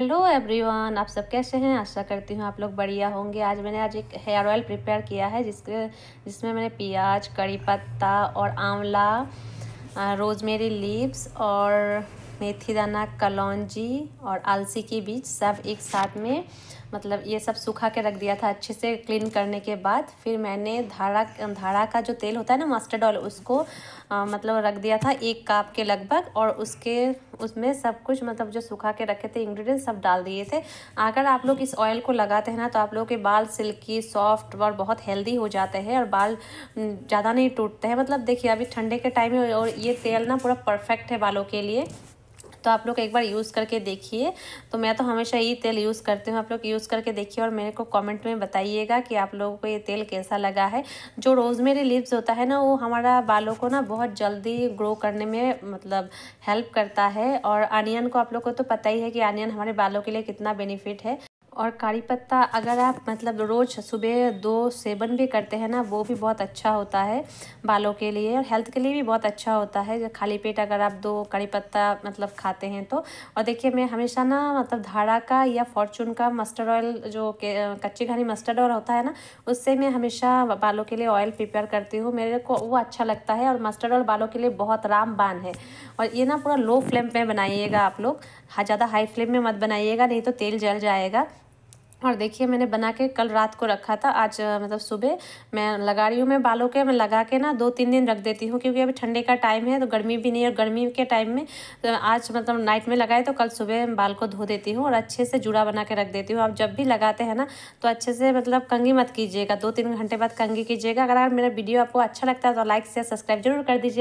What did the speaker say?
hello everyone आप सब कैसे हैं आशा करती हूँ आप लोग बढ़िया होंगे आज मैंने आज एक हेयर ऑयल प्रिपेयर किया है जिसके जिसमें मैंने प्याज कड़ी पत्ता और आंवला रोजमेरी लीव्स और मेथी दाना कलौजी और अलसी के बीज सब एक साथ में मतलब ये सब सूखा के रख दिया था अच्छे से क्लीन करने के बाद फिर मैंने धारा धारा का जो तेल होता है ना मस्टर्ड ऑयल उसको आ, मतलब रख दिया था एक काप के लगभग और उसके उसमें सब कुछ मतलब जो सूखा के रखे थे इंग्रेडिएंट्स सब डाल दिए थे अगर आप लोग इस ऑयल को लगाते हैं ना तो आप लोगों के बाल सिल्की सॉफ्ट और बहुत हेल्दी हो जाते हैं और बाल ज़्यादा नहीं टूटते हैं मतलब देखिए अभी ठंडे के टाइम में और ये तेल ना पूरा परफेक्ट है बालों के लिए तो आप लोग एक बार यूज़ करके देखिए तो मैं तो हमेशा ये तेल यूज़ करती हूँ आप लोग यूज़ करके देखिए और मेरे को कमेंट में बताइएगा कि आप लोगों को ये तेल कैसा लगा है जो रोज़मेरी लिप्स होता है ना वो हमारा बालों को ना बहुत जल्दी ग्रो करने में मतलब हेल्प करता है और अनियन को आप लोग को तो पता ही है कि अनियन हमारे बालों के लिए कितना बेनिफिट है और कारी पत्ता अगर आप मतलब रोज़ सुबह दो सेवन भी करते हैं ना वो भी बहुत अच्छा होता है बालों के लिए और हेल्थ के लिए भी बहुत अच्छा होता है खाली पेट अगर आप दो कारी पत्ता मतलब खाते हैं तो और देखिए मैं हमेशा ना मतलब धारा का या फॉर्चून का मस्टर्ड ऑयल जो कच्ची घानी मस्टर्ड ऑयल होता है ना उससे मैं हमेशा बालों के लिए ऑयल प्रिपेयर करती हूँ मेरे को वो अच्छा लगता है और मस्टर्ड ऑयल बालों के लिए बहुत रामबान है और ये ना पूरा लो फ्लेम पर बनाइएगा आप लोग ज़्यादा हाई फ्लेम में मत बनाइएगा नहीं तो तेल जल जाएगा और देखिए मैंने बना के कल रात को रखा था आज मतलब सुबह मैं लगा रही हूँ मैं बालों के मैं लगा के ना दो तीन दिन रख देती हूँ क्योंकि अभी ठंडे का टाइम है तो गर्मी भी नहीं और गर्मी के टाइम में तो आज मतलब नाइट में लगाए तो कल सुबह बाल को धो देती हूँ और अच्छे से जुड़ा बना के रख देती हूँ आप जब भी लगाते हैं ना तो अच्छे से मतलब कंगी मत कीजिएगा दो तीन घंटे बाद कंगी कीजिएगा अगर मेरा वीडियो आपको अच्छा लगता है तो लाइक शेयर सब्सक्राइब जरूर कर दीजिए